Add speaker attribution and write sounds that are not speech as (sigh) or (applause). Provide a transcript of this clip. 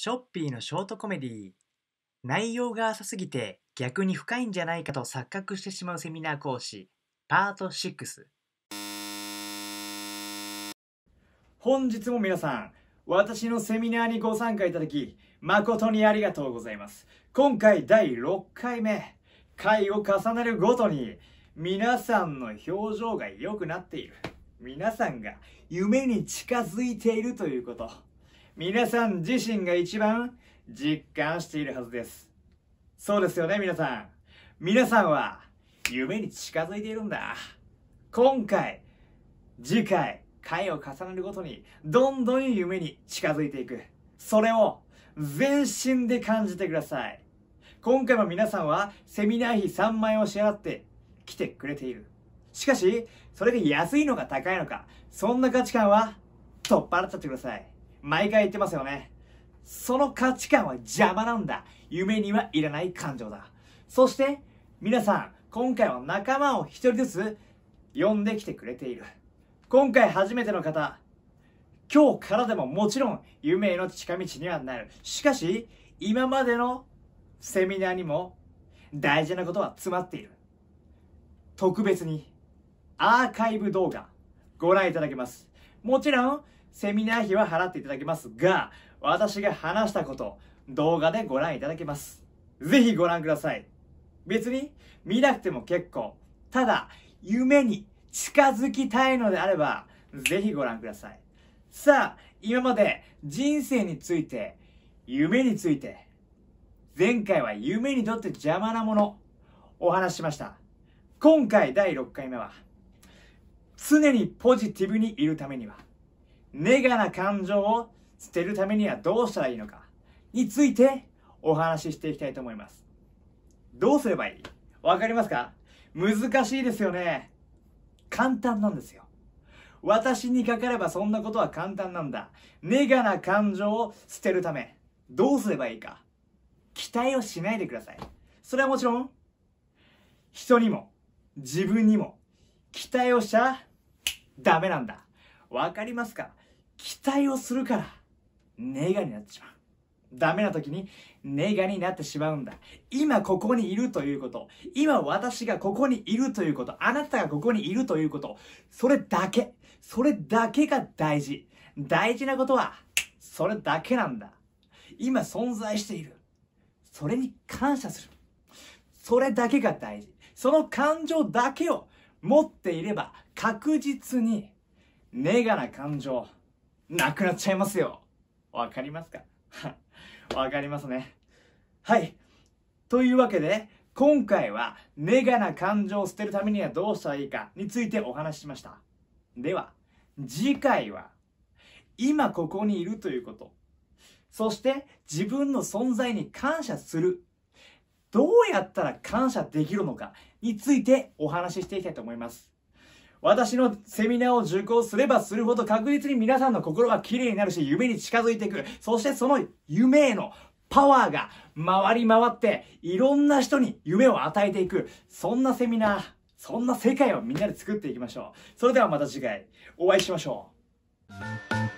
Speaker 1: ショッピーのショートコメディ内容が浅すぎて逆に深いんじゃないかと錯覚してしまうセミナー講師パート6本日も皆さん私のセミナーにご参加いただき誠にありがとうございます今回第6回目回を重ねるごとに皆さんの表情が良くなっている皆さんが夢に近づいているということ皆さん自身が一番実感しているはずです。そうですよね、皆さん。皆さんは夢に近づいているんだ。今回、次回、回を重ねるごとに、どんどん夢に近づいていく。それを全身で感じてください。今回も皆さんはセミナー費3万円を支払って来てくれている。しかし、それが安いのか高いのか、そんな価値観は取っ払っちゃってください。毎回言ってますよね。その価値観は邪魔なんだ。夢にはいらない感情だ。そして、皆さん、今回は仲間を一人ずつ呼んできてくれている。今回初めての方、今日からでももちろん夢への近道にはなる。しかし、今までのセミナーにも大事なことは詰まっている。特別にアーカイブ動画ご覧いただけます。もちろんセミナー費は払っていただきますが、私が話したこと、動画でご覧いただけます。ぜひご覧ください。別に見なくても結構。ただ、夢に近づきたいのであれば、ぜひご覧ください。さあ、今まで人生について、夢について、前回は夢にとって邪魔なもの、お話ししました。今回第6回目は、常にポジティブにいるためには、ネガな感情を捨てるためにはどうしたらいいのかについてお話ししていきたいと思います。どうすればいいわかりますか難しいですよね。簡単なんですよ。私にかかればそんなことは簡単なんだ。ネガな感情を捨てるため、どうすればいいか。期待をしないでください。それはもちろん、人にも、自分にも、期待をしちゃダメなんだ。わかりますか期待をするからネガになってしまうダメな時にネガになってしまうんだ。今ここにいるということ。今私がここにいるということ。あなたがここにいるということ。それだけ。それだけが大事。大事なことは、それだけなんだ。今存在している。それに感謝する。それだけが大事。その感情だけを持っていれば確実にネガな感情、なくなっちゃいますよ。わかりますか (laughs) わかりますね。はい。というわけで、今回はネガな感情を捨てるためにはどうしたらいいかについてお話ししました。では、次回は、今ここにいるということ。そして自分の存在に感謝する。どうやったら感謝できるのかについてお話ししていきたいと思います。私のセミナーを受講すればするほど確実に皆さんの心は綺麗になるし、夢に近づいていく。そしてその夢へのパワーが回り回って、いろんな人に夢を与えていく。そんなセミナー、そんな世界をみんなで作っていきましょう。それではまた次回、お会いしましょう。